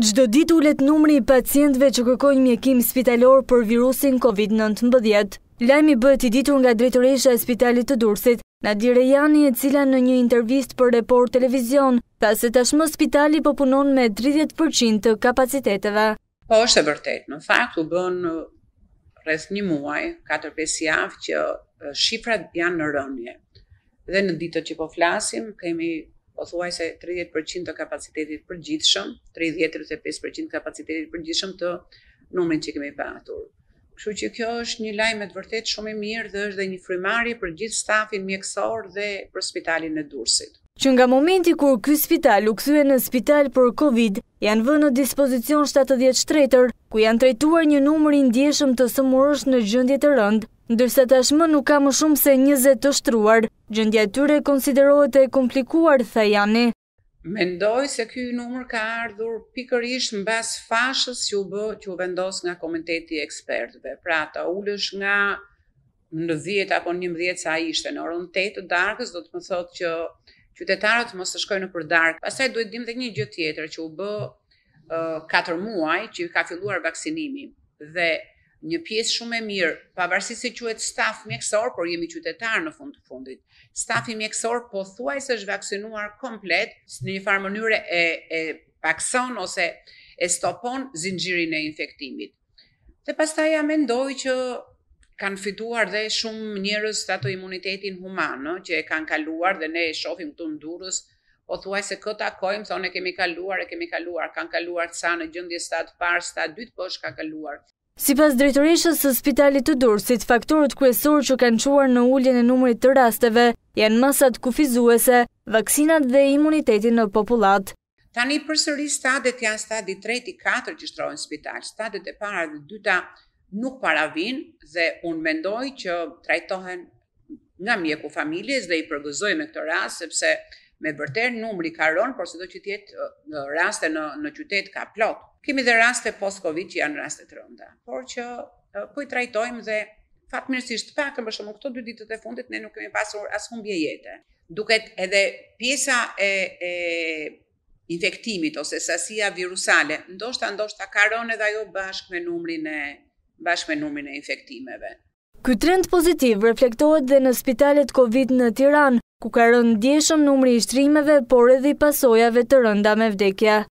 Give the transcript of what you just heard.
Gjdo dit ullet numri i pacientve që kërkojnë mjekim spitalor për virusin COVID-19. Lajmi i ditur nga drejtoresha e spitalit të dursit, Nadire Jani e cila në një intervist për report televizion, ta se tashmë spitali po punon me 30% të kapaciteteve. Po është e vërtet, në fakt u bën uh, rreth një muaj, 4-5 javë që uh, shifrat janë në rënje. Dhe në ditët që po flasim, kemi po thuaj se 30% të kapacitetit përgjithshëm, 30-35% kapacitetit përgjithshëm të numrin që kemi patur. Kështu që kjo është një lajm me të vërtet shumë i mirë dhe është dhe një frymarrje për gjithë stafin mjekësor dhe për spitalin e Durrësit. Që nga momenti kur ky spital u kthye në spital për Covid, janë vënë në dispozicion 70 shtretër ku janë trejtuar një numër i ndjeshëm të sëmurësh në gjëndje të rëndë, ndërse tashmë nuk ka më shumë se 20 të shtruar, gjëndje tyre konsiderohet e komplikuar, tha Mendoj se ky numër ka ardhur pikërisht mbas fashës që u bë që u vendos nga komiteti i ekspertëve. Pra ta ulësh nga në 10 apo 11 sa ishte në orën 8 të darkës, do të më thotë që qytetarët mos të shkojnë për darkë. Pastaj duhet dim dhe një gjë tjetër që u bë Eh, katër muaj që ka filluar vaksinimi dhe një pjesë shumë e mirë, pavarësisht se quhet staf mjekësor, por jemi qytetar në fund të fundit. Stafi mjekësor po thuaj se është vaksinuar komplet në një farë mënyrë e e pakson ose e stopon zinxhirin e infektimit. Dhe pastaj ja mendoj që kanë fituar dhe shumë njerëz ato imunitetin human, që e kanë kaluar dhe ne e shohim këtu ndurës po thuaj se këta kojmë, e kemi kaluar, e kemi kaluar, kanë kaluar të sa në gjëndje statë parë, statë dytë poshë ka kaluar. Si pas drejtërishës së spitalit të durë, faktorët të që kanë quar në ulljen e numërit të rasteve, janë masat kufizuese, vaksinat dhe imunitetin në populat. Tani përsëri stadet janë stadit 3-4 që shtrojnë spital, stadet e para dhe dyta nuk para vinë dhe unë mendoj që trajtohen nga mjeku familjes dhe i përgëzoj me këto rasë, sepse me vërtet numri ka rënë, por sado që të jetë raste në në qytet ka plot. Kemi dhe raste post-Covid që janë raste të rënda, por që po i trajtojmë dhe fatmirësisht pakëm, për shkakun këto dy ditët e fundit ne nuk kemi pasur as humbje jete. Duket edhe pjesa e e infektimit ose sasia virusale, ndoshta ndoshta ka rënë edhe ajo bashkë me numrin e bashkë me numrin e infektimeve. Ky trend pozitiv reflektohet dhe në spitalet Covid në Tiranë, ku ka rëndjeshëm numri i shtrimeve, por edhe i pasojave të rënda me vdekja.